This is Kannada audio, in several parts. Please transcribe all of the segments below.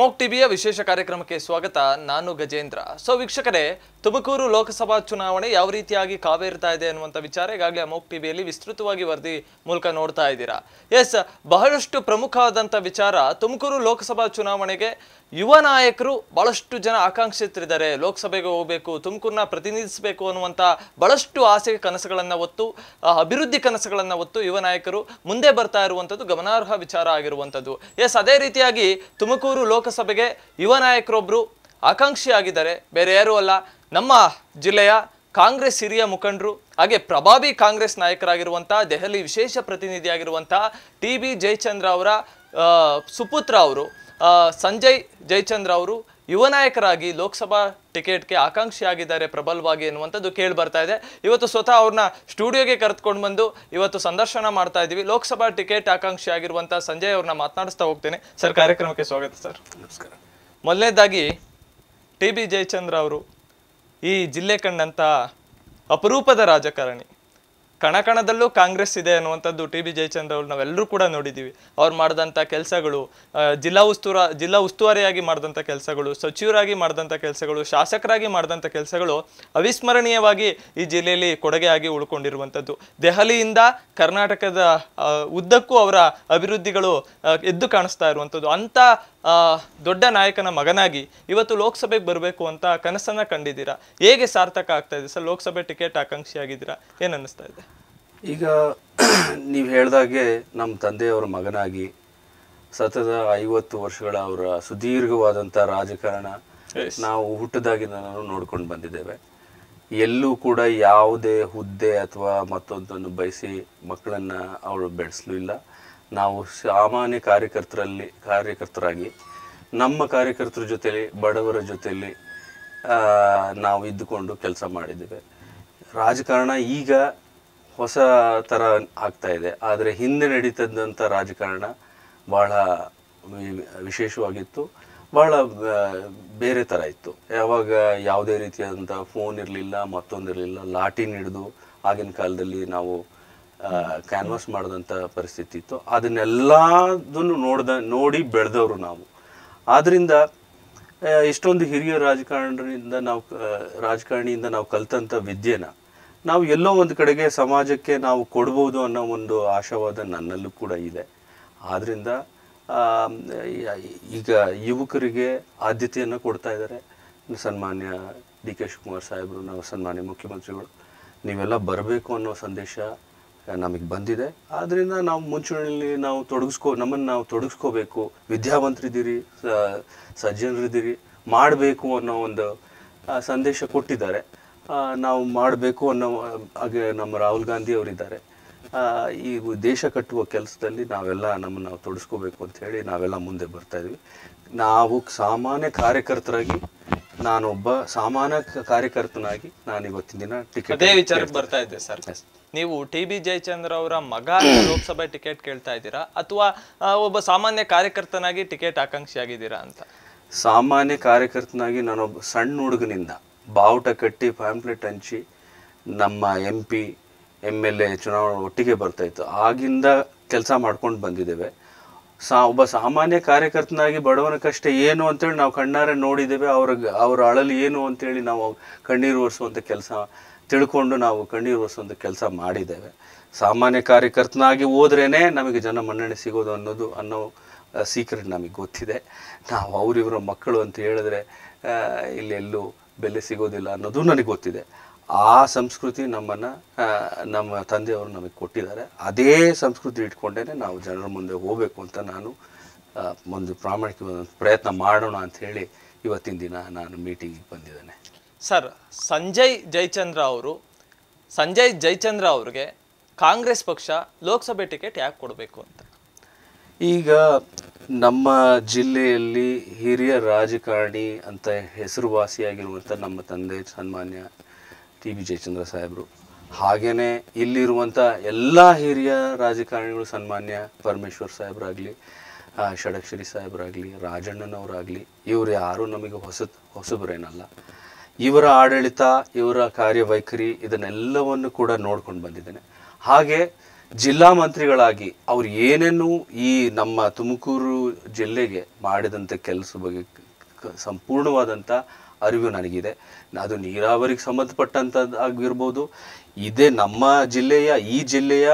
ಅಮೋಕ್ ಟಿವಿಯ ವಿಶೇಷ ಕಾರ್ಯಕ್ರಮಕ್ಕೆ ಸ್ವಾಗತ ನಾನು ಗಜೇಂದ್ರ ಸೊ ವೀಕ್ಷಕರೇ ತುಮಕೂರು ಲೋಕಸಭಾ ಚುನಾವಣೆ ಯಾವ ರೀತಿಯಾಗಿ ಕಾವೇರ್ತಾ ಇದೆ ಅನ್ನುವಂಥ ವಿಚಾರ ಈಗಾಗಲೇ ಅಮೋಕ್ ಟಿವಿಯಲ್ಲಿ ವಿಸ್ತೃತವಾಗಿ ವರದಿ ಮೂಲಕ ನೋಡ್ತಾ ಇದ್ದೀರಾ ಎಸ್ ಬಹಳಷ್ಟು ಪ್ರಮುಖವಾದಂಥ ವಿಚಾರ ತುಮಕೂರು ಲೋಕಸಭಾ ಚುನಾವಣೆಗೆ ಯುವ ನಾಯಕರು ಬಹಳಷ್ಟು ಜನ ಆಕಾಂಕ್ಷಿತರಿದ್ದಾರೆ ಲೋಕಸಭೆಗೆ ಹೋಗಬೇಕು ತುಮಕೂರನ್ನ ಪ್ರತಿನಿಧಿಸಬೇಕು ಅನ್ನುವಂಥ ಬಹಳಷ್ಟು ಆಸೆ ಕನಸುಗಳನ್ನು ಹೊತ್ತು ಅಭಿವೃದ್ಧಿ ಕನಸುಗಳನ್ನು ಹೊತ್ತು ಯುವ ನಾಯಕರು ಮುಂದೆ ಬರ್ತಾ ಇರುವಂಥದ್ದು ಗಮನಾರ್ಹ ವಿಚಾರ ಆಗಿರುವಂಥದ್ದು ಎಸ್ ಅದೇ ರೀತಿಯಾಗಿ ತುಮಕೂರು ಲೋಕಸಭೆಗೆ ಯುವ ನಾಯಕರೊಬ್ಬರು ಆಕಾಂಕ್ಷಿಯಾಗಿದ್ದಾರೆ ಬೇರೆ ಯಾರೂ ಅಲ್ಲ ನಮ್ಮ ಜಿಲ್ಲೆಯ ಕಾಂಗ್ರೆಸ್ ಹಿರಿಯ ಮುಖಂಡರು ಹಾಗೆ ಪ್ರಭಾವಿ ಕಾಂಗ್ರೆಸ್ ನಾಯಕರಾಗಿರುವಂಥ ದೆಹಲಿ ವಿಶೇಷ ಪ್ರತಿನಿಧಿಯಾಗಿರುವಂಥ ಟಿ ಬಿ ಜಯಚಂದ್ರ ಅವರ ಸುಪುತ್ರ ಅವರು ಸಂಜಯ್ ಜಯಚಂದ್ರ ಅವರು ಯುವ ನಾಯಕರಾಗಿ ಲೋಕಸಭಾ ಟಿಕೆಟ್ಗೆ ಆಕಾಂಕ್ಷಿಯಾಗಿದ್ದಾರೆ ಪ್ರಬಲವಾಗಿ ಎನ್ನುವಂಥದ್ದು ಕೇಳಿ ಬರ್ತಾ ಇದೆ ಇವತ್ತು ಸ್ವತಃ ಅವ್ರನ್ನ ಸ್ಟುಡಿಯೋಗೆ ಕರೆದುಕೊಂಡು ಬಂದು ಇವತ್ತು ಸಂದರ್ಶನ ಮಾಡ್ತಾ ಇದ್ದೀವಿ ಲೋಕಸಭಾ ಟಿಕೆಟ್ ಆಕಾಂಕ್ಷಿಯಾಗಿರುವಂಥ ಸಂಜಯ್ ಅವ್ರನ್ನ ಮಾತನಾಡಿಸ್ತಾ ಹೋಗ್ತೇನೆ ಸರ್ ಕಾರ್ಯಕ್ರಮಕ್ಕೆ ಸ್ವಾಗತ ಸರ್ ನಮಸ್ಕಾರ ಮೊದಲನೇದಾಗಿ ಟಿ ಬಿ ಜಯಚಂದ್ರ ಅವರು ಈ ಜಿಲ್ಲೆ ಕಂಡಂಥ ಅಪರೂಪದ ರಾಜಕಾರಣಿ ಕಣಕಣದಲ್ಲೂ ಕಾಂಗ್ರೆಸ್ ಇದೆ ಅನ್ನುವಂಥದ್ದು ಟಿ ಬಿ ಜಯಚಂದ್ರ ಅವ್ರು ನಾವೆಲ್ಲರೂ ಕೂಡ ನೋಡಿದ್ದೀವಿ ಅವ್ರು ಮಾಡಿದಂಥ ಕೆಲಸಗಳು ಜಿಲ್ಲಾ ಉಸ್ತುವಾರಿ ಜಿಲ್ಲಾ ಉಸ್ತುವಾರಿಯಾಗಿ ಮಾಡಿದಂಥ ಕೆಲಸಗಳು ಸಚಿವರಾಗಿ ಮಾಡಿದಂಥ ಕೆಲಸಗಳು ಶಾಸಕರಾಗಿ ಮಾಡಿದಂಥ ಕೆಲಸಗಳು ಅವಿಸ್ಮರಣೀಯವಾಗಿ ಈ ಜಿಲ್ಲೆಯಲ್ಲಿ ಕೊಡುಗೆಯಾಗಿ ಉಳ್ಕೊಂಡಿರುವಂಥದ್ದು ದೆಹಲಿಯಿಂದ ಕರ್ನಾಟಕದ ಉದ್ದಕ್ಕೂ ಅವರ ಅಭಿವೃದ್ಧಿಗಳು ಎದ್ದು ಕಾಣಿಸ್ತಾ ಇರುವಂಥದ್ದು ಅಂಥ ದೊಡ್ಡ ನಾಯಕನ ಮಗನಾಗಿ ಇವತ್ತು ಲೋಕಸಭೆಗೆ ಬರಬೇಕು ಅಂತ ಕನಸನ್ನು ಕಂಡಿದ್ದೀರಾ ಹೇಗೆ ಸಾರ್ಥಕ ಆಗ್ತಾ ಇದೆ ಸರ್ ಲೋಕಸಭೆ ಟಿಕೆಟ್ ಆಕಾಂಕ್ಷಿಯಾಗಿದ್ದೀರಾ ಏನು ಅನ್ನಿಸ್ತಾ ಇದೆ ಈಗ ನೀವು ಹೇಳ್ದಾಗೆ ನಮ್ಮ ತಂದೆಯವರ ಮಗನಾಗಿ ಸತತ ಐವತ್ತು ವರ್ಷಗಳ ಅವರ ಸುದೀರ್ಘವಾದಂಥ ರಾಜಕಾರಣ ನಾವು ಹುಟ್ಟದಾಗಿಂದ ನೋಡ್ಕೊಂಡು ಬಂದಿದ್ದೇವೆ ಎಲ್ಲೂ ಕೂಡ ಯಾವುದೇ ಹುದ್ದೆ ಅಥವಾ ಮತ್ತೊಂದನ್ನು ಬಯಸಿ ಮಕ್ಕಳನ್ನು ಅವರು ಬೆಳೆಸಲೂ ಇಲ್ಲ ನಾವು ಸಾಮಾನ್ಯ ಕಾರ್ಯಕರ್ತರಲ್ಲಿ ಕಾರ್ಯಕರ್ತರಾಗಿ ನಮ್ಮ ಕಾರ್ಯಕರ್ತರ ಜೊತೆಯಲ್ಲಿ ಬಡವರ ಜೊತೆಯಲ್ಲಿ ನಾವು ಇದ್ದುಕೊಂಡು ಕೆಲಸ ಮಾಡಿದ್ದೇವೆ ರಾಜಕಾರಣ ಈಗ ಹೊಸ ಥರ ಆಗ್ತಾ ಇದೆ ಆದರೆ ಹಿಂದೆ ನಡೀತದಂಥ ರಾಜಕಾರಣ ಬಹಳ ವಿಶೇಷವಾಗಿತ್ತು ಬಹಳ ಬೇರೆ ಥರ ಇತ್ತು ಯಾವಾಗ ಯಾವುದೇ ರೀತಿಯಾದಂಥ ಫೋನ್ ಇರಲಿಲ್ಲ ಮತ್ತೊಂದಿರಲಿಲ್ಲ ಲಾಠಿ ಹಿಡಿದು ಆಗಿನ ಕಾಲದಲ್ಲಿ ನಾವು ಕ್ಯಾನ್ವಾಸ್ ಮಾಡಿದಂಥ ಪರಿಸ್ಥಿತಿ ಇತ್ತು ಅದನ್ನೆಲ್ಲದನ್ನು ನೋಡ್ದ ನೋಡಿ ಬೆಳೆದವರು ನಾವು ಆದ್ದರಿಂದ ಇಷ್ಟೊಂದು ಹಿರಿಯ ರಾಜಕಾರಣಿಯಿಂದ ನಾವು ರಾಜಕಾರಣಿಯಿಂದ ನಾವು ಕಲಿತಂಥ ವಿದ್ಯೆನ ನಾವು ಎಲ್ಲೋ ಒಂದು ಕಡೆಗೆ ಸಮಾಜಕ್ಕೆ ನಾವು ಕೊಡ್ಬೋದು ಅನ್ನೋ ಒಂದು ಆಶಾವಾದ ನನ್ನಲ್ಲೂ ಕೂಡ ಇದೆ ಆದ್ದರಿಂದ ಈಗ ಯುವಕರಿಗೆ ಆದ್ಯತೆಯನ್ನು ಕೊಡ್ತಾ ಇದ್ದಾರೆ ಸನ್ಮಾನ್ಯ ಡಿ ಕೆ ಶಿವಕುಮಾರ್ ಸಾಹೇಬರು ನಾವು ಸನ್ಮಾನ್ಯ ಮುಖ್ಯಮಂತ್ರಿಗಳು ನೀವೆಲ್ಲ ಬರಬೇಕು ಅನ್ನೋ ಸಂದೇಶ ನಮಗೆ ಬಂದಿದೆ ಆದ್ದರಿಂದ ನಾವು ಮುಂಚೂಣಿಯಲ್ಲಿ ನಾವು ತೊಡಗಿಸ್ಕೋ ನಮ್ಮನ್ನು ನಾವು ತೊಡಗಿಸ್ಕೋಬೇಕು ವಿದ್ಯಾವಂತರಿದ್ದೀರಿ ಸಜ್ಜನರಿದ್ದೀರಿ ಮಾಡಬೇಕು ಅನ್ನೋ ಒಂದು ಸಂದೇಶ ಕೊಟ್ಟಿದ್ದಾರೆ ನಾವು ಮಾಡಬೇಕು ಅನ್ನೋ ಹಾಗೆ ನಮ್ಮ ರಾಹುಲ್ ಗಾಂಧಿ ಅವರಿದ್ದಾರೆ ಈ ದೇಶ ಕಟ್ಟುವ ಕೆಲಸದಲ್ಲಿ ನಾವೆಲ್ಲ ನಮ್ಮನ್ನು ನಾವು ತೊಡಗಿಸ್ಕೋಬೇಕು ಅಂತ ಹೇಳಿ ನಾವೆಲ್ಲ ಮುಂದೆ ಬರ್ತಾ ಇದ್ವಿ ನಾವು ಸಾಮಾನ್ಯ ಕಾರ್ಯಕರ್ತರಾಗಿ ನಾನೊಬ್ಬ ಸಾಮಾನ್ಯ ಕಾರ್ಯಕರ್ತನಾಗಿ ನಾನು ಇವತ್ತಿನ ದಿನ ಟಿಕೆಟ್ ಅದೇ ವಿಚಾರಕ್ಕೆ ಬರ್ತಾ ಇದ್ದೆ ಸರ್ ನೀವು ಟಿ ಬಿ ಜಯಚಂದ್ರ ಅವರ ಮಗ ಲೋಕಸಭೆ ಟಿಕೆಟ್ ಕೇಳ್ತಾ ಇದ್ದೀರಾ ಅಥವಾ ಒಬ್ಬ ಸಾಮಾನ್ಯ ಕಾರ್ಯಕರ್ತನಾಗಿ ಟಿಕೆಟ್ ಆಗಿದ್ದೀರಾ ಅಂತ ಸಾಮಾನ್ಯ ಕಾರ್ಯಕರ್ತನಾಗಿ ನಾನೊಬ್ಬ ಸಣ್ಣ ಹುಡುಗನಿಂದ ಬಾವುಟ ಕಟ್ಟಿ ಪ್ಯಾಂಪ್ಲೆಟ್ ಹಂಚಿ ನಮ್ಮ M P M L A ಚುನಾವಣೆ ಒಟ್ಟಿಗೆ ಬರ್ತಾ ಇತ್ತು ಆಗಿಂದ ಕೆಲಸ ಮಾಡ್ಕೊಂಡು ಬಂದಿದ್ದೇವೆ ಸಾ ಒಬ್ಬ ಸಾಮಾನ್ಯ ಕಾರ್ಯಕರ್ತನಾಗಿ ಬಡವನ ಕಷ್ಟ ಏನು ಅಂತೇಳಿ ನಾವು ಕಣ್ಣಾರೆ ನೋಡಿದ್ದೇವೆ ಅವ್ರ ಅವ್ರ ಅಳಲು ಏನು ಅಂತೇಳಿ ನಾವು ಕಣ್ಣೀರು ಒರೆಸುವಂಥ ಕೆಲಸ ತಿಳ್ಕೊಂಡು ನಾವು ಕಣ್ಣೀರು ಒರೆಸುವಂಥ ಕೆಲಸ ಮಾಡಿದ್ದೇವೆ ಸಾಮಾನ್ಯ ಕಾರ್ಯಕರ್ತನಾಗಿ ಹೋದ್ರೇ ನಮಗೆ ಜನ ಮನ್ನಣೆ ಸಿಗೋದು ಅನ್ನೋದು ಅನ್ನೋ ಸೀಕ್ರೆಟ್ ನಮಗೆ ಗೊತ್ತಿದೆ ನಾವು ಅವರಿವರ ಮಕ್ಕಳು ಅಂತ ಹೇಳಿದ್ರೆ ಇಲ್ಲೆಲ್ಲೂ ಬೆಲೆ ಸಿಗೋದಿಲ್ಲ ಅನ್ನೋದು ನನಗೆ ಗೊತ್ತಿದೆ ಆ ಸಂಸ್ಕೃತಿ ನಮ್ಮನ್ನು ನಮ್ಮ ತಂದೆಯವರು ನಮಗೆ ಕೊಟ್ಟಿದ್ದಾರೆ ಅದೇ ಸಂಸ್ಕೃತಿ ಇಟ್ಕೊಂಡೇ ನಾವು ಜನರ ಮುಂದೆ ಹೋಗಬೇಕು ಅಂತ ನಾನು ಒಂದು ಪ್ರಾಮಾಣಿಕ ಪ್ರಯತ್ನ ಮಾಡೋಣ ಅಂತ ಹೇಳಿ ಇವತ್ತಿನ ದಿನ ನಾನು ಮೀಟಿಂಗಿಗೆ ಬಂದಿದ್ದೇನೆ ಸರ್ ಸಂಜಯ್ ಜಯಚಂದ್ರ ಅವರು ಸಂಜಯ್ ಜಯಚಂದ್ರ ಅವ್ರಿಗೆ ಕಾಂಗ್ರೆಸ್ ಪಕ್ಷ ಲೋಕಸಭೆ ಟಿಕೆಟ್ ಯಾಕೆ ಕೊಡಬೇಕು ಅಂತ ಈಗ ನಮ್ಮ ಜಿಲ್ಲೆಯಲ್ಲಿ ಹಿರಿಯ ರಾಜಕಾರಣಿ ಅಂತ ಹೆಸರುವಾಸಿಯಾಗಿರುವಂಥ ನಮ್ಮ ತಂದೆ ಸನ್ಮಾನ್ಯ ಟಿ ಬಿ ಜಯಚಂದ್ರ ಸಾಹೇಬರು ಹಾಗೆಯೇ ಇಲ್ಲಿರುವಂಥ ಎಲ್ಲ ಹಿರಿಯ ರಾಜಕಾರಣಿಗಳು ಸನ್ಮಾನ್ಯ ಪರಮೇಶ್ವರ್ ಸಾಹೇಬ್ರಾಗಲಿ ಷಡಕ್ಷರಿ ಸಾಹೇಬ್ರಾಗಲಿ ರಾಜಣ್ಣನವರಾಗಲಿ ಇವರು ಯಾರೂ ನಮಗೆ ಹೊಸ ಹೊಸಬರೇನಲ್ಲ ಇವರ ಆಡಳಿತ ಇವರ ಕಾರ್ಯವೈಖರಿ ಇದನ್ನೆಲ್ಲವನ್ನು ಕೂಡ ನೋಡ್ಕೊಂಡು ಬಂದಿದ್ದೇನೆ ಹಾಗೆ ಜಿಲ್ಲಾ ಮಂತ್ರಿಗಳಾಗಿ ಅವ್ರು ಏನೇನು ಈ ನಮ್ಮ ತುಮಕೂರು ಜಿಲ್ಲೆಗೆ ಮಾಡಿದಂಥ ಕೆಲಸ ಬಗ್ಗೆ ಸಂಪೂರ್ಣವಾದಂಥ ಅರಿವು ನನಗಿದೆ ಅದು ನೀರಾವರಿಗೆ ಸಂಬಂಧಪಟ್ಟಂಥದ್ದು ಇದೇ ನಮ್ಮ ಜಿಲ್ಲೆಯ ಈ ಜಿಲ್ಲೆಯ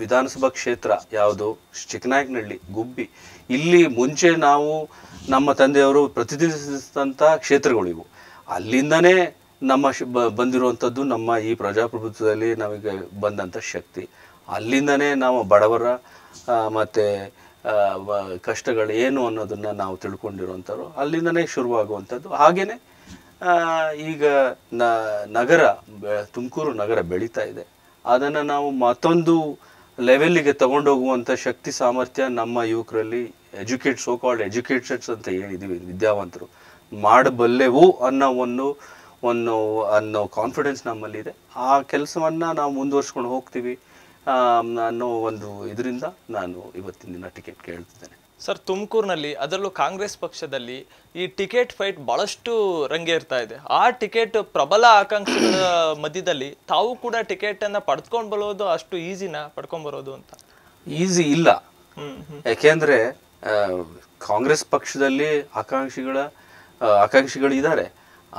ವಿಧಾನಸಭಾ ಕ್ಷೇತ್ರ ಯಾವುದು ಚಿಕ್ಕನಾಯಕನಹಳ್ಳಿ ಗುಬ್ಬಿ ಇಲ್ಲಿ ಮುಂಚೆ ನಾವು ನಮ್ಮ ತಂದೆಯವರು ಪ್ರತಿನಿಧಿಸಿದಂಥ ಕ್ಷೇತ್ರಗಳಿವು ಅಲ್ಲಿಂದನೇ ನಮ್ಮ ಬಂದಿರುವಂಥದ್ದು ನಮ್ಮ ಈ ಪ್ರಜಾಪ್ರಭುತ್ವದಲ್ಲಿ ನಮಗೆ ಬಂದಂಥ ಶಕ್ತಿ ಅಲ್ಲಿಂದನೇ ನಾವು ಬಡವರ ಮತ್ತು ಕಷ್ಟಗಳು ಏನು ಅನ್ನೋದನ್ನು ನಾವು ತಿಳ್ಕೊಂಡಿರುವಂಥವ್ರು ಅಲ್ಲಿಂದನೇ ಶುರುವಾಗುವಂಥದ್ದು ಹಾಗೆಯೇ ಈಗ ನಗರ ತುಮಕೂರು ನಗರ ಬೆಳೀತಾ ಇದೆ ಅದನ್ನು ನಾವು ಮತ್ತೊಂದು ಲೆವೆಲ್ಲಿಗೆ ತಗೊಂಡೋಗುವಂಥ ಶಕ್ತಿ ಸಾಮರ್ಥ್ಯ ನಮ್ಮ ಯುವಕರಲ್ಲಿ ಎಜುಕೇಟ್ ಸೋ ಕಾಲ್ಡ್ ಎಜುಕೇಟೆಡ್ಸ್ ಅಂತ ಏನಿದ್ದೀವಿ ವಿದ್ಯಾವಂತರು ಮಾಡಬಲ್ಲೆವು ಅನ್ನೋ ಒಂದು ಒಂದು ಅನ್ನೋ ಕಾನ್ಫಿಡೆನ್ಸ್ ನಮ್ಮಲ್ಲಿದೆ ಆ ಕೆಲಸವನ್ನು ನಾವು ಮುಂದುವರ್ಸ್ಕೊಂಡು ಹೋಗ್ತೀವಿ ಅನ್ನೋ ಒಂದು ಇದರಿಂದ ನಾನು ಇವತ್ತಿನ ದಿನ ಟಿಕೆಟ್ ಕೇಳ್ತಿದ್ದೇನೆ ಸರ್ ತುಮಕೂರಿನಲ್ಲಿ ಅದರಲ್ಲೂ ಕಾಂಗ್ರೆಸ್ ಪಕ್ಷದಲ್ಲಿ ಈ ಟಿಕೆಟ್ ಫೈಟ್ ಬಹಳಷ್ಟು ಇರ್ತಾ ಇದೆ ಆ ಟಿಕೆಟ್ ಪ್ರಬಲ ಆಕಾಂಕ್ಷಿಗಳ ಮಧ್ಯದಲ್ಲಿ ತಾವು ಕೂಡ ಟಿಕೆಟ್ ಅನ್ನ ಪಡ್ಕೊಂಡು ಬರೋದು ಅಷ್ಟು ಈಸಿನ ಪಡ್ಕೊಂಡು ಬರೋದು ಅಂತ ಈಸಿ ಇಲ್ಲ ಯಾಕೆಂದ್ರೆ ಕಾಂಗ್ರೆಸ್ ಪಕ್ಷದಲ್ಲಿ ಆಕಾಂಕ್ಷಿಗಳ ಆಕಾಂಕ್ಷಿಗಳಿದ್ದಾರೆ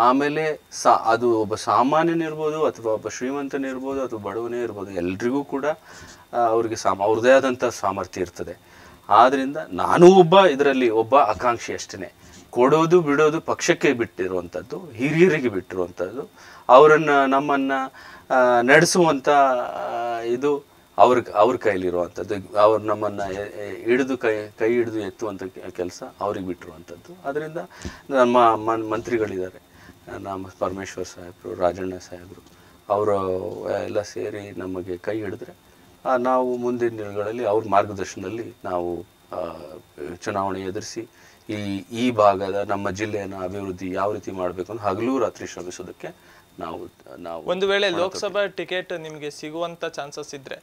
ಆಮೇಲೆ ಸಾ ಅದು ಒಬ್ಬ ಸಾಮಾನ್ಯನಿರ್ಬೋದು ಅಥವಾ ಒಬ್ಬ ಶ್ರೀಮಂತನಿರ್ಬೋದು ಅಥವಾ ಬಡವನೇ ಇರ್ಬೋದು ಎಲ್ರಿಗೂ ಕೂಡ ಅವ್ರಿಗೆ ಸಾಮ ಅವ್ರದೇ ಆದಂಥ ಸಾಮರ್ಥ್ಯ ಇರ್ತದೆ ಆದ್ದರಿಂದ ನಾನು ಒಬ್ಬ ಇದರಲ್ಲಿ ಒಬ್ಬ ಆಕಾಂಕ್ಷಿ ಅಷ್ಟೇ ಕೊಡೋದು ಬಿಡೋದು ಪಕ್ಷಕ್ಕೆ ಬಿಟ್ಟಿರುವಂಥದ್ದು ಹಿರಿಯರಿಗೆ ಬಿಟ್ಟಿರುವಂಥದ್ದು ಅವರನ್ನು ನಮ್ಮನ್ನು ನಡೆಸುವಂಥ ಇದು ಅವ್ರ ಅವ್ರ ಕೈಲಿರುವಂಥದ್ದು ಅವ್ರು ನಮ್ಮನ್ನು ಹಿಡಿದು ಕೈ ಕೈ ಹಿಡಿದು ಎತ್ತುವಂಥ ಕೆಲಸ ಅವ್ರಿಗೆ ಬಿಟ್ಟಿರುವಂಥದ್ದು ಅದರಿಂದ ನಮ್ಮ ಮಂತ್ರಿಗಳಿದ್ದಾರೆ ನಮ್ಮ ಪರಮೇಶ್ವರ್ ಸಾಹೇಬರು ರಾಜಣ್ಣ ಸಾಹೇಬರು ಅವರು ಎಲ್ಲ ಸೇರಿ ನಮಗೆ ಕೈ ಹಿಡಿದ್ರೆ ನಾವು ಮುಂದಿನ ದಿನಗಳಲ್ಲಿ ಅವ್ರ ಮಾರ್ಗದರ್ಶನದಲ್ಲಿ ನಾವು ಚುನಾವಣೆ ಎದುರಿಸಿ ಈ ಈ ಭಾಗದ ನಮ್ಮ ಜಿಲ್ಲೆಯನ್ನು ಅಭಿವೃದ್ಧಿ ಯಾವ ರೀತಿ ಮಾಡಬೇಕು ಅಂತ ಹಗಲು ರಾತ್ರಿ ಶ್ರಮಿಸೋದಕ್ಕೆ ನಾವು ನಾವು ಒಂದು ವೇಳೆ ಲೋಕಸಭಾ ಟಿಕೆಟ್ ನಿಮಗೆ ಸಿಗುವಂತ ಚಾನ್ಸಸ್ ಇದ್ರೆ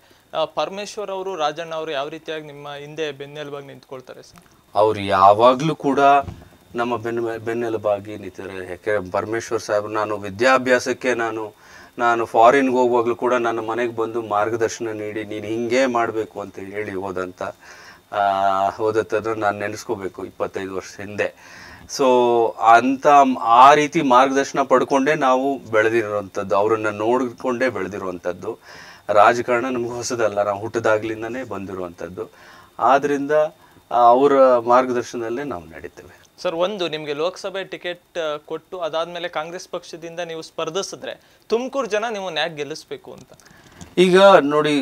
ಪರಮೇಶ್ವರ್ ಅವರು ರಾಜಣ್ಣ ಅವರು ಯಾವ ರೀತಿಯಾಗಿ ನಿಮ್ಮ ಹಿಂದೆ ಬೆನ್ನೆಲುಬಾಗಿ ನಿಂತ್ಕೊಳ್ತಾರೆ ಸರ್ ಅವ್ರು ಯಾವಾಗಲೂ ಕೂಡ ನಮ್ಮ ಬೆನ್ನ ಬೆನ್ನೆಲುಬಾಗಿ ನಿಂತಿದ್ದಾರೆ ಯಾಕೆ ಪರಮೇಶ್ವರ್ ಸಾಹೇಬ್ ನಾನು ವಿದ್ಯಾಭ್ಯಾಸಕ್ಕೆ ನಾನು ನಾನು ಫಾರಿನ್ಗೆ ಹೋಗುವಾಗಲೂ ಕೂಡ ನನ್ನ ಮನೆಗೆ ಬಂದು ಮಾರ್ಗದರ್ಶನ ನೀಡಿ ನೀನು ಹಿಂಗೆ ಮಾಡಬೇಕು ಅಂತ ಹೇಳಿ ಹೋದಂಥ ಓದತ್ತಂದ್ರೆ ನಾನು ನೆನೆಸ್ಕೋಬೇಕು ಇಪ್ಪತ್ತೈದು ವರ್ಷ ಹಿಂದೆ ಸೊ ಅಂಥ ಆ ರೀತಿ ಮಾರ್ಗದರ್ಶನ ಪಡ್ಕೊಂಡೇ ನಾವು ಬೆಳೆದಿರುವಂಥದ್ದು ಅವರನ್ನು ನೋಡಿಕೊಂಡೇ ಬೆಳೆದಿರುವಂಥದ್ದು ರಾಜಕಾರಣ ನಮ್ಗೆ ಹೊಸದಲ್ಲ ನಾವು ಹುಟ್ಟದಾಗ್ಲಿಂದನೇ ಬಂದಿರುವಂಥದ್ದು ಆದ್ದರಿಂದ ಅವರ ಮಾರ್ಗದರ್ಶನದಲ್ಲೇ ನಾವು ನಡೀತೇವೆ ಸರ್ ಒಂದು ನಿಮಗೆ ಲೋಕಸಭೆ ಟಿಕೆಟ್ ಕೊಟ್ಟು ಅದಾದಮೇಲೆ ಕಾಂಗ್ರೆಸ್ ಪಕ್ಷದಿಂದ ನೀವು ಸ್ಪರ್ಧಿಸಿದ್ರೆ ತುಮಕೂರು ಜನ ನೀವು ನ್ಯಾಗ ಗೆಲ್ಲಿಸ್ಬೇಕು ಅಂತ ಈಗ ನೋಡಿ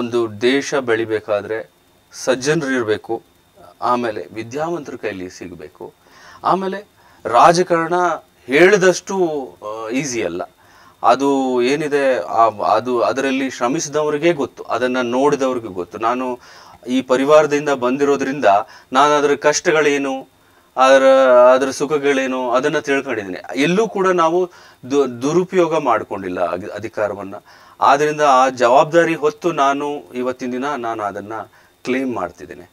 ಒಂದು ದೇಶ ಬೆಳಿಬೇಕಾದ್ರೆ ಸಜ್ಜನರು ಇರಬೇಕು ಆಮೇಲೆ ವಿದ್ಯಾವಂತರ ಕೈಲಿ ಸಿಗಬೇಕು ಆಮೇಲೆ ರಾಜಕಾರಣ ಹೇಳಿದಷ್ಟು ಈಸಿ ಅಲ್ಲ ಅದು ಏನಿದೆ ಅದು ಅದರಲ್ಲಿ ಶ್ರಮಿಸಿದವರಿಗೆ ಗೊತ್ತು ಅದನ್ನು ನೋಡಿದವ್ರಿಗೆ ಗೊತ್ತು ನಾನು ಈ ಪರಿವಾರದಿಂದ ಬಂದಿರೋದ್ರಿಂದ ನಾನು ಅದರ ಕಷ್ಟಗಳೇನು ಅದರ ಅದರ ಸುಖಗಳೇನು ಅದನ್ನು ತಿಳ್ಕೊಂಡಿದ್ದೀನಿ ಎಲ್ಲೂ ಕೂಡ ನಾವು ದು ದುರುಪಯೋಗ ಮಾಡಿಕೊಂಡಿಲ್ಲ ಅಧಿಕಾರವನ್ನು ಆದ್ದರಿಂದ ಆ ಜವಾಬ್ದಾರಿ ಹೊತ್ತು ನಾನು ಇವತ್ತಿನ ದಿನ ನಾನು ಅದನ್ನು ಕ್ಲೇಮ್ ಮಾಡ್ತಿದ್ದೀನಿ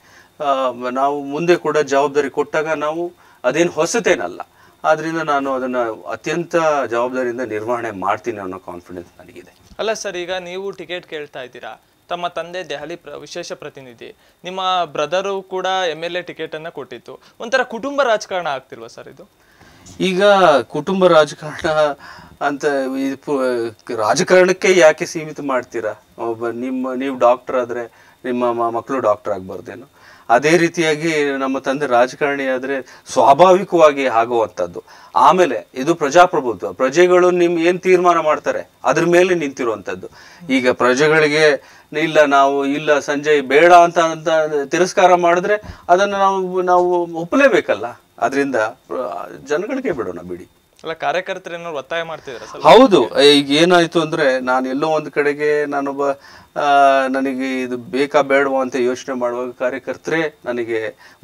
ನಾವು ಮುಂದೆ ಕೂಡ ಜವಾಬ್ದಾರಿ ಕೊಟ್ಟಾಗ ನಾವು ಅದೇನು ಹೊಸತೇನಲ್ಲ ಆದ್ದರಿಂದ ನಾನು ಅದನ್ನು ಅತ್ಯಂತ ಜವಾಬ್ದಾರಿಯಿಂದ ನಿರ್ವಹಣೆ ಮಾಡ್ತೀನಿ ಅನ್ನೋ ಕಾನ್ಫಿಡೆನ್ಸ್ ನನಗಿದೆ ಅಲ್ಲ ಸರ್ ಈಗ ನೀವು ಟಿಕೆಟ್ ಕೇಳ್ತಾ ಇದ್ದೀರಾ ತಮ್ಮ ತಂದೆ ದೆಹಲಿ ಪ್ರ ವಿಶೇಷ ಪ್ರತಿನಿಧಿ ನಿಮ್ಮ ಬ್ರದರು ಕೂಡ ಎಮ್ ಎಲ್ ಎ ಟಿಕೆಟನ್ನು ಕೊಟ್ಟಿತ್ತು ಒಂಥರ ಕುಟುಂಬ ರಾಜಕಾರಣ ಆಗ್ತಿಲ್ವಾ ಸರ್ ಇದು ಈಗ ಕುಟುಂಬ ರಾಜಕಾರಣ ಅಂತ ರಾಜಕಾರಣಕ್ಕೆ ಯಾಕೆ ಸೀಮಿತ ಮಾಡ್ತೀರಾ ಒಬ್ಬ ನಿಮ್ಮ ನೀವು ಡಾಕ್ಟರ್ ಆದರೆ ನಿಮ್ಮ ಮಕ್ಕಳು ಡಾಕ್ಟರ್ ಆಗಬಾರ್ದೇನು ಅದೇ ರೀತಿಯಾಗಿ ನಮ್ಮ ತಂದೆ ರಾಜಕಾರಣಿ ಆದರೆ ಸ್ವಾಭಾವಿಕವಾಗಿ ಆಗುವಂಥದ್ದು ಆಮೇಲೆ ಇದು ಪ್ರಜಾಪ್ರಭುತ್ವ ಪ್ರಜೆಗಳು ನಿಮ್ಮ ಏನು ತೀರ್ಮಾನ ಮಾಡ್ತಾರೆ ಅದ್ರ ಮೇಲೆ ನಿಂತಿರುವಂಥದ್ದು ಈಗ ಪ್ರಜೆಗಳಿಗೆ ಇಲ್ಲ ನಾವು ಇಲ್ಲ ಸಂಜಯ್ ಬೇಡ ಅಂತ ಅಂತ ತಿರಸ್ಕಾರ ಮಾಡಿದ್ರೆ ಅದನ್ನು ನಾವು ನಾವು ಒಪ್ಪಲೇಬೇಕಲ್ಲ ಅದರಿಂದ ಜನಗಳಿಗೆ ಬಿಡೋಣ ಬಿಡಿ ಅಲ್ಲ ಕಾರ್ಯಕರ್ತರು ಒತ್ತಾಯ ಮಾಡ್ತಿದ್ರ ಹೌದು ಈಗ ಏನಾಯ್ತು ಅಂದ್ರೆ ನಾನು ಎಲ್ಲೋ ಒಂದು ಕಡೆಗೆ ನಾನೊಬ್ಬ ನನಗೆ ಇದು ಬೇಕಾ ಬೇಡವಾ ಅಂತ ಯೋಚನೆ ಮಾಡುವಾಗ ಕಾರ್ಯಕರ್ತರೇ ನನಗೆ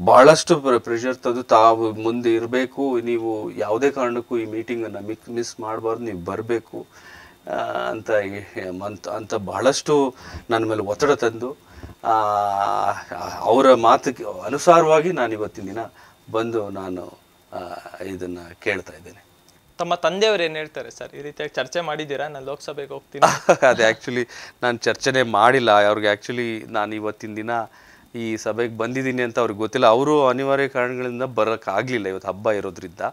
ಬಹಳಷ್ಟು ಪ್ರೆಷರ್ ತಂದು ತಾವು ಮುಂದೆ ಇರಬೇಕು ನೀವು ಯಾವುದೇ ಕಾರಣಕ್ಕೂ ಈ ಮೀಟಿಂಗನ್ನು ಮಿಕ್ ಮಿಸ್ ಮಾಡಬಾರ್ದು ನೀವು ಬರಬೇಕು ಅಂತ ಅಂತ ಅಂತ ಬಹಳಷ್ಟು ನನ್ನ ಮೇಲೆ ಒತ್ತಡ ತಂದು ಅವರ ಮಾತಿಗೆ ಅನುಸಾರವಾಗಿ ನಾನು ಇವತ್ತಿನ ದಿನ ಬಂದು ನಾನು ಇದನ್ನು ಕೇಳ್ತಾ ಇದ್ದೇನೆ ತಮ್ಮ ತಂದೆಯವರು ಏನು ಹೇಳ್ತಾರೆ ಸರ್ ಈ ರೀತಿಯಾಗಿ ಚರ್ಚೆ ಮಾಡಿದ್ದೀರಾ ನಾನು ಲೋಕಸಭೆಗೆ ಹೋಗ್ತೀನಿ ಅದೇ ಆ್ಯಕ್ಚುಲಿ ನಾನು ಚರ್ಚೆನೇ ಮಾಡಿಲ್ಲ ಅವ್ರಿಗೆ ಆ್ಯಕ್ಚುಲಿ ನಾನು ಇವತ್ತಿನ ದಿನ ಈ ಸಭೆಗೆ ಬಂದಿದ್ದೀನಿ ಅಂತ ಅವ್ರಿಗೆ ಗೊತ್ತಿಲ್ಲ ಅವರು ಅನಿವಾರ್ಯ ಕಾರಣಗಳಿಂದ ಬರೋಕ್ಕಾಗಲಿಲ್ಲ ಇವತ್ತು ಹಬ್ಬ ಇರೋದ್ರಿಂದ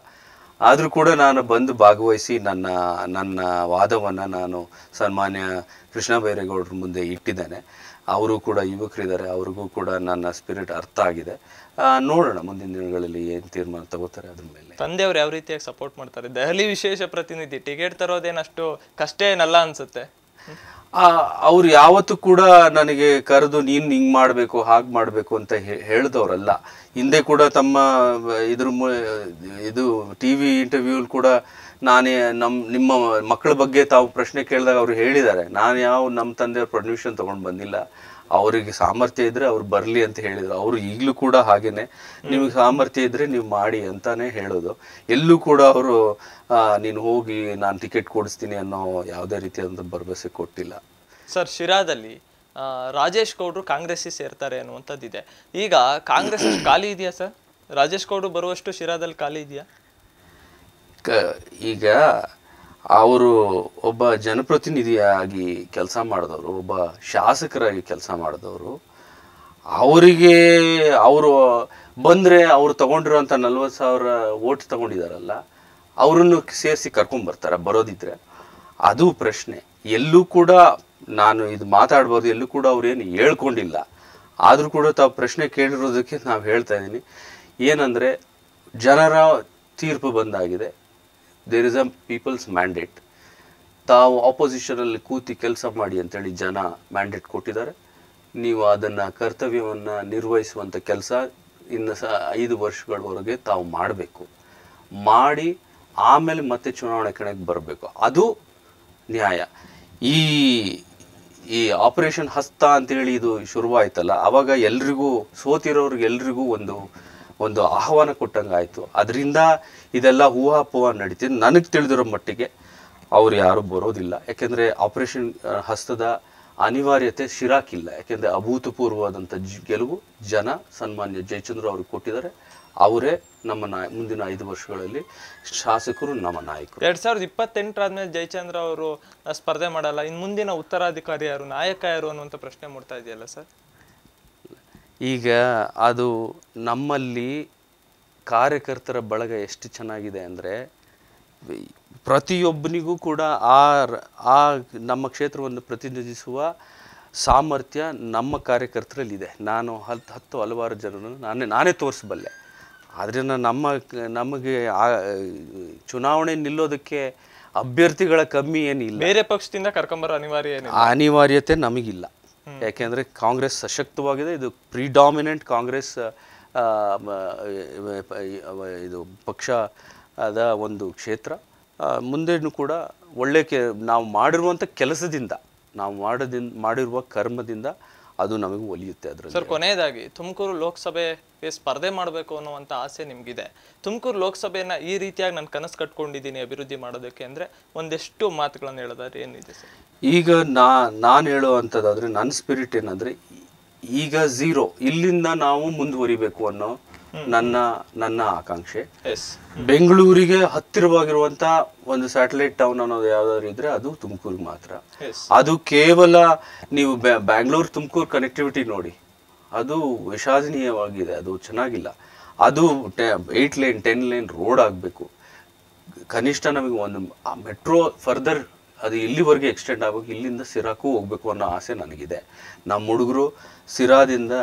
ಆದರೂ ಕೂಡ ನಾನು ಬಂದು ಭಾಗವಹಿಸಿ ನನ್ನ ನನ್ನ ವಾದವನ್ನು ನಾನು ಸನ್ಮಾನ್ಯ ಕೃಷ್ಣ ಬೈರೇಗೌಡರ ಮುಂದೆ ಇಟ್ಟಿದ್ದೇನೆ ಅವರು ಕೂಡ ಯುವಕರಿದ್ದಾರೆ ಅವ್ರಿಗೂ ಕೂಡ ನನ್ನ ಸ್ಪಿರಿಟ್ ಅರ್ಥ ಆಗಿದೆ ನೋಡೋಣ ಮುಂದಿನ ದಿನಗಳಲ್ಲಿ ಏನು ತೀರ್ಮಾನ ತಗೋತಾರೆ ಅದ್ರ ಮೇಲೆ ತಂದೆಯವ್ರು ಯಾವ ರೀತಿಯಾಗಿ ಸಪೋರ್ಟ್ ಮಾಡ್ತಾರೆ ದೆಹಲಿ ವಿಶೇಷ ಪ್ರತಿನಿಧಿ ಟಿಕೆಟ್ ತರೋದೇನಷ್ಟು ಕಷ್ಟ ಏನಲ್ಲ ಅನ್ಸುತ್ತೆ ಅವ್ರು ಯಾವತ್ತು ಕೂಡ ನನಗೆ ಕರೆದು ನೀನು ಹಿಂಗೆ ಮಾಡಬೇಕು ಹಾಗೆ ಮಾಡಬೇಕು ಅಂತ ಹೇಳಿದವರಲ್ಲ ಹಿಂದೆ ಕೂಡ ತಮ್ಮ ಇದ್ರ ಇದು ಟಿ ವಿ ಇಂಟರ್ವ್ಯೂಲ್ ಕೂಡ ನಾನೇ ನಮ್ಮ ನಿಮ್ಮ ಮಕ್ಕಳ ಬಗ್ಗೆ ತಾವು ಪ್ರಶ್ನೆ ಕೇಳಿದಾಗ ಅವ್ರು ಹೇಳಿದ್ದಾರೆ ನಾನು ಯಾವ ನಮ್ಮ ತಂದೆಯವ್ರ ಪರ್ಮಿಷನ್ ತೊಗೊಂಡು ಬಂದಿಲ್ಲ ಅವರಿಗೆ ಸಾಮರ್ಥ್ಯ ಇದ್ರೆ ಅವ್ರು ಬರಲಿ ಅಂತ ಹೇಳಿದ್ರು ಅವರು ಈಗಲೂ ಕೂಡ ಹಾಗೇನೆ ನಿಮಗೆ ಸಾಮರ್ಥ್ಯ ಇದ್ರೆ ನೀವು ಮಾಡಿ ಅಂತಾನೆ ಹೇಳೋದು ಎಲ್ಲೂ ಕೂಡ ಅವರು ನೀನು ಹೋಗಿ ನಾನು ಟಿಕೆಟ್ ಕೊಡಿಸ್ತೀನಿ ಅನ್ನೋ ಯಾವುದೇ ರೀತಿಯಾದಂಥ ಭರವಸೆ ಕೊಟ್ಟಿಲ್ಲ ಸರ್ ಶಿರಾದಲ್ಲಿ ರಾಜೇಶ್ ಗೌಡ್ರು ಕಾಂಗ್ರೆಸ್ಸಿಗೆ ಸೇರ್ತಾರೆ ಅನ್ನುವಂಥದ್ದಿದೆ ಈಗ ಕಾಂಗ್ರೆಸ್ ಖಾಲಿ ಇದೆಯಾ ಸರ್ ರಾಜೇಶ್ ಗೌಡ್ರು ಬರುವಷ್ಟು ಶಿರಾದಲ್ಲಿ ಖಾಲಿ ಇದೆಯಾ ಈಗ ಅವರು ಒಬ್ಬ ಜನಪ್ರತಿನಿಧಿಯಾಗಿ ಕೆಲಸ ಮಾಡಿದವರು ಒಬ್ಬ ಶಾಸಕರಾಗಿ ಕೆಲಸ ಮಾಡಿದವರು ಅವರಿಗೆ ಅವರು ಬಂದರೆ ಅವರು ತೊಗೊಂಡಿರೋಂಥ ನಲ್ವತ್ತು ಸಾವಿರ ಓಟ್ ತೊಗೊಂಡಿದ್ದಾರಲ್ಲ ಅವರನ್ನು ಸೇರಿಸಿ ಕರ್ಕೊಂಡ್ಬರ್ತಾರೆ ಬರೋದಿದ್ರೆ ಅದು ಪ್ರಶ್ನೆ ಎಲ್ಲೂ ಕೂಡ ನಾನು ಇದು ಮಾತಾಡ್ಬೋದು ಎಲ್ಲೂ ಕೂಡ ಅವರೇನು ಹೇಳ್ಕೊಂಡಿಲ್ಲ ಆದರೂ ಕೂಡ ತಾವು ಪ್ರಶ್ನೆ ಕೇಳಿರೋದಕ್ಕೆ ನಾವು ಹೇಳ್ತಾ ಇದ್ದೀನಿ ಏನಂದರೆ ಜನರ ತೀರ್ಪು ಬಂದಾಗಿದೆ there is a people's mandate ತಾವು ಆಪೋಸಿಷನಲ್ಲಿ ಕೂತಿ ಕೆಲಸ ಮಾಡಿ ಅಂತೇಳಿ ಜನ ಮ್ಯಾಂಡೇಟ್ ಕೊಟ್ಟಿದ್ದಾರೆ ನೀವು ಅದನ್ನು ಕರ್ತವ್ಯವನ್ನು ನಿರ್ವಹಿಸುವಂಥ ಕೆಲಸ ಇನ್ನು ಸಹ ಐದು ವರ್ಷಗಳವರೆಗೆ ತಾವು ಮಾಡಬೇಕು ಮಾಡಿ ಆಮೇಲೆ ಮತ್ತೆ ಚುನಾವಣೆ ಕಣಕ್ಕೆ ಬರಬೇಕು ಅದು ನ್ಯಾಯ ಈ ಈ ಆಪರೇಷನ್ ಹಸ್ತ ಅಂತೇಳಿ ಇದು ಶುರುವಾಯ್ತಲ್ಲ ಆವಾಗ ಎಲ್ರಿಗೂ ಸೋತಿರೋರಿಗೆಲ್ರಿಗೂ ಒಂದು ಒಂದು ಆಹ್ವಾನ ಕೊಟ್ಟಂಗಾಯಿತು ಅದರಿಂದ ಇದೆಲ್ಲ ಹೂವಾಪೂವ ನಡೀತಿದೆ ನನಗೆ ತಿಳಿದಿರೋ ಮಟ್ಟಿಗೆ ಅವ್ರು ಯಾರು ಬರೋದಿಲ್ಲ ಯಾಕೆಂದರೆ ಆಪರೇಷನ್ ಹಸ್ತದ ಅನಿವಾರ್ಯತೆ ಶಿರಾಕಿಲ್ಲ ಯಾಕೆಂದರೆ ಅಭೂತಪೂರ್ವವಾದಂಥ ಜಿ ಗೆಲುವು ಜನ ಸನ್ಮಾನ್ಯ ಜಯಚಂದ್ರ ಅವರು ಕೊಟ್ಟಿದ್ದಾರೆ ಅವರೇ ನಮ್ಮ ನಾಯ ಮುಂದಿನ ಐದು ವರ್ಷಗಳಲ್ಲಿ ಶಾಸಕರು ನಮ್ಮ ನಾಯಕರು ಎರಡು ಸಾವಿರದ ಇಪ್ಪತ್ತೆಂಟರಾದ್ಮೇಲೆ ಜಯಚಂದ್ರ ಅವರು ಸ್ಪರ್ಧೆ ಮಾಡಲ್ಲ ಇನ್ನು ಮುಂದಿನ ಉತ್ತರಾಧಿಕಾರಿ ಯಾರು ನಾಯಕ ಯಾರು ಅನ್ನುವಂಥ ಪ್ರಶ್ನೆ ಮೂಡ್ತಾ ಇದೆಯಲ್ಲ ಸರ್ ಈಗ ಅದು ನಮ್ಮಲ್ಲಿ ಕಾರ್ಯಕರ್ತರ ಬಳಗ ಎಷ್ಟು ಚೆನ್ನಾಗಿದೆ ಅಂದರೆ ಪ್ರತಿಯೊಬ್ಬನಿಗೂ ಕೂಡ ಆ ಆ ನಮ್ಮ ಕ್ಷೇತ್ರವನ್ನು ಪ್ರತಿನಿಧಿಸುವ ಸಾಮರ್ಥ್ಯ ನಮ್ಮ ಕಾರ್ಯಕರ್ತರಲ್ಲಿದೆ ನಾನು ಹತ್ತು ಹತ್ತು ಹಲವಾರು ಜನರನ್ನು ನಾನೇ ನಾನೇ ತೋರಿಸಬಲ್ಲೆ ಆದ್ದರಿಂದ ನಮ್ಮ ನಮಗೆ ಆ ಚುನಾವಣೆ ನಿಲ್ಲೋದಕ್ಕೆ ಅಭ್ಯರ್ಥಿಗಳ ಕಮ್ಮಿ ಏನಿಲ್ಲ ಬೇರೆ ಪಕ್ಷದಿಂದ ಕರ್ಕೊಂಬರೋ ಅನಿವಾರ್ಯ ಅನಿವಾರ್ಯತೆ ನಮಗಿಲ್ಲ ಯಾಕೆಂದರೆ ಕಾಂಗ್ರೆಸ್ ಸಶಕ್ತವಾಗಿದೆ ಇದು ಪ್ರಿಡಾಮಿನೆಂಟ್ ಕಾಂಗ್ರೆಸ್ ಇದು ಪಕ್ಷದ ಒಂದು ಕ್ಷೇತ್ರ ಮುಂದೇನು ಕೂಡ ಒಳ್ಳೆ ನಾವು ಮಾಡಿರುವಂಥ ಕೆಲಸದಿಂದ ನಾವು ಮಾಡೋದಿಂದ ಮಾಡಿರುವ ಕರ್ಮದಿಂದ ಅದು ನಮಗೂ ಒಲಿಯುತ್ತೆ ಅದರಲ್ಲಿ ಸರ್ ಕೊನೆಯದಾಗಿ ತುಮಕೂರು ಲೋಕಸಭೆ ಸ್ಪರ್ಧೆ ಮಾಡಬೇಕು ಅನ್ನುವಂಥ ಆಸೆ ನಿಮಗಿದೆ ತುಮಕೂರು ಲೋಕಸಭೆಯನ್ನು ಈ ರೀತಿಯಾಗಿ ನಾನು ಕನಸು ಕಟ್ಕೊಂಡಿದ್ದೀನಿ ಅಭಿವೃದ್ಧಿ ಮಾಡೋದಕ್ಕೆ ಅಂದರೆ ಒಂದೆಷ್ಟು ಮಾತುಗಳನ್ನು ಹೇಳೋದಾದ್ರೆ ಏನಿದೆ ಸರ್ ಈಗ ನಾ ನಾನು ಹೇಳುವಂಥದ್ದಾದರೆ ನನ್ನ ಸ್ಪಿರಿಟ್ ಏನಂದ್ರೆ ಈಗ ಝೀರೋ ಇಲ್ಲಿಂದ ನಾವು ಮುಂದುವರಿಬೇಕು ಅನ್ನೋ ನನ್ನ ನನ್ನ ಆಕಾಂಕ್ಷೆ ಬೆಂಗಳೂರಿಗೆ ಹತ್ತಿರವಾಗಿರುವಂತ ಒಂದು ಸ್ಯಾಟಲೈಟ್ ಟೌನ್ ಅನ್ನೋದು ಯಾವ್ದಾದ್ರು ಇದ್ರೆ ಅದು ತುಮಕೂರಿಗೆ ಮಾತ್ರ ಅದು ಕೇವಲ ನೀವು ಬ್ಯಾಂಗ್ಳೂರ್ ತುಮಕೂರು ಕನೆಕ್ಟಿವಿಟಿ ನೋಡಿ ಅದು ವಿಷಾದನೀಯವಾಗಿದೆ ಅದು ಚೆನ್ನಾಗಿಲ್ಲ ಅದು eight line ten line road ಆಗಬೇಕು ಕನಿಷ್ಠ ನಮಗೆ ಒಂದು ಮೆಟ್ರೋ ಫರ್ದರ್ ಅದು ಇಲ್ಲಿವರೆಗೆ ಎಕ್ಸ್ಟೆಂಡ್ ಆಗಬೇಕು ಇಲ್ಲಿಂದ ಸಿರಾಕು ಹೋಗ್ಬೇಕು ಅನ್ನೋ ಆಸೆ ನನಗಿದೆ ನಮ್ಮ ಹುಡುಗರು ಸಿರಾದಿಂದ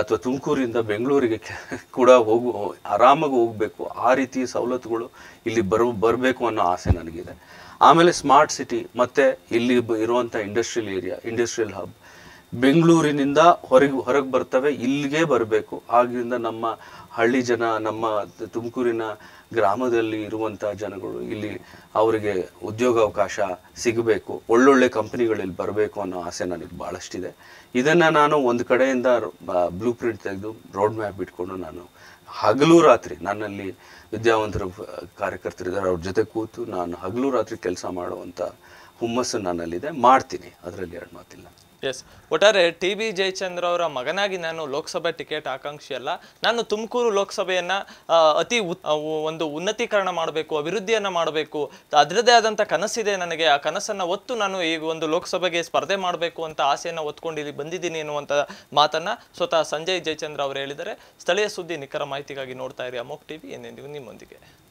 ಅಥವಾ ತುಮಕೂರಿಂದ ಬೆಂಗಳೂರಿಗೆ ಕೂಡ ಹೋಗು ಆರಾಮಾಗಿ ಹೋಗಬೇಕು ಆ ರೀತಿ ಸವಲತ್ತುಗಳು ಇಲ್ಲಿ ಬರ ಬರಬೇಕು ಅನ್ನೋ ಆಸೆ ನನಗಿದೆ ಆಮೇಲೆ ಸ್ಮಾರ್ಟ್ ಸಿಟಿ ಮತ್ತು ಇಲ್ಲಿ ಇರುವಂಥ ಇಂಡಸ್ಟ್ರಿಯಲ್ ಏರಿಯಾ ಇಂಡಸ್ಟ್ರಿಯಲ್ ಹಬ್ ಬೆಂಗಳೂರಿನಿಂದ ಹೊರಗೆ ಹೊರಗೆ ಬರ್ತವೆ ಇಲ್ಲಿಗೆ ಬರಬೇಕು ಆಗ್ರಿಂದ ನಮ್ಮ ಹಳ್ಳಿ ಜನ ನಮ್ಮ ತುಮಕೂರಿನ ಗ್ರಾಮದಲ್ಲಿ ಇರುವಂಥ ಜನಗಳು ಇಲ್ಲಿ ಅವರಿಗೆ ಉದ್ಯೋಗಾವಕಾಶ ಸಿಗಬೇಕು ಒಳ್ಳೊಳ್ಳೆ ಕಂಪ್ನಿಗಳಲ್ಲಿ ಬರಬೇಕು ಅನ್ನೋ ಆಸೆ ನನಗೆ ಭಾಳಷ್ಟಿದೆ ಇದನ್ನು ನಾನು ಒಂದು ಕಡೆಯಿಂದ ಬ್ಲೂ ಪ್ರಿಂಟ್ ತೆಗೆದು ರೋಡ್ ಮ್ಯಾಪ್ ಇಟ್ಕೊಂಡು ನಾನು ಹಗಲು ರಾತ್ರಿ ನನ್ನಲ್ಲಿ ವಿದ್ಯಾವಂತರ ಕಾರ್ಯಕರ್ತರಿದ್ದಾರೆ ಅವ್ರ ಜೊತೆ ಕೂತು ನಾನು ಹಗಲು ರಾತ್ರಿ ಕೆಲಸ ಮಾಡುವಂಥ ಹುಮ್ಮಸ್ಸು ನನ್ನಲ್ಲಿದೆ ಮಾಡ್ತೀನಿ ಅದರಲ್ಲಿ ಎರಡು ಮಾತಿಲ್ಲ ಎಸ್ ಒಟ್ಟಾರೆ ಟಿ ಬಿ ಜಯಚಂದ್ರ ಅವರ ಮಗನಾಗಿ ನಾನು ಲೋಕಸಭೆ ಟಿಕೆಟ್ ಆಕಾಂಕ್ಷಿ ಅಲ್ಲ ನಾನು ತುಮಕೂರು ಲೋಕಸಭೆಯನ್ನು ಅತಿ ಒಂದು ಉನ್ನತೀಕರಣ ಮಾಡಬೇಕು ಅಭಿವೃದ್ಧಿಯನ್ನು ಮಾಡಬೇಕು ಅದರದೇ ಆದಂಥ ಕನಸಿದೆ ನನಗೆ ಆ ಕನಸನ್ನು ಒತ್ತು ನಾನು ಈಗ ಒಂದು ಲೋಕಸಭೆಗೆ ಸ್ಪರ್ಧೆ ಮಾಡಬೇಕು ಅಂತ ಆಸೆಯನ್ನು ಒತ್ಕೊಂಡು ಇಲ್ಲಿ ಬಂದಿದ್ದೀನಿ ಅನ್ನುವಂಥ ಮಾತನ್ನು ಸ್ವತಃ ಸಂಜಯ್ ಜಯಚಂದ್ರ ಅವರು ಹೇಳಿದರೆ ಸ್ಥಳೀಯ ಸುದ್ದಿ ನಿಖರ ಮಾಹಿತಿಗಾಗಿ ನೋಡ್ತಾ ಇರಿ ಅಮೋಕ್ ಟಿವಿ ಎನ್ನೆಂದಿಗೂ ನಿಮ್ಮೊಂದಿಗೆ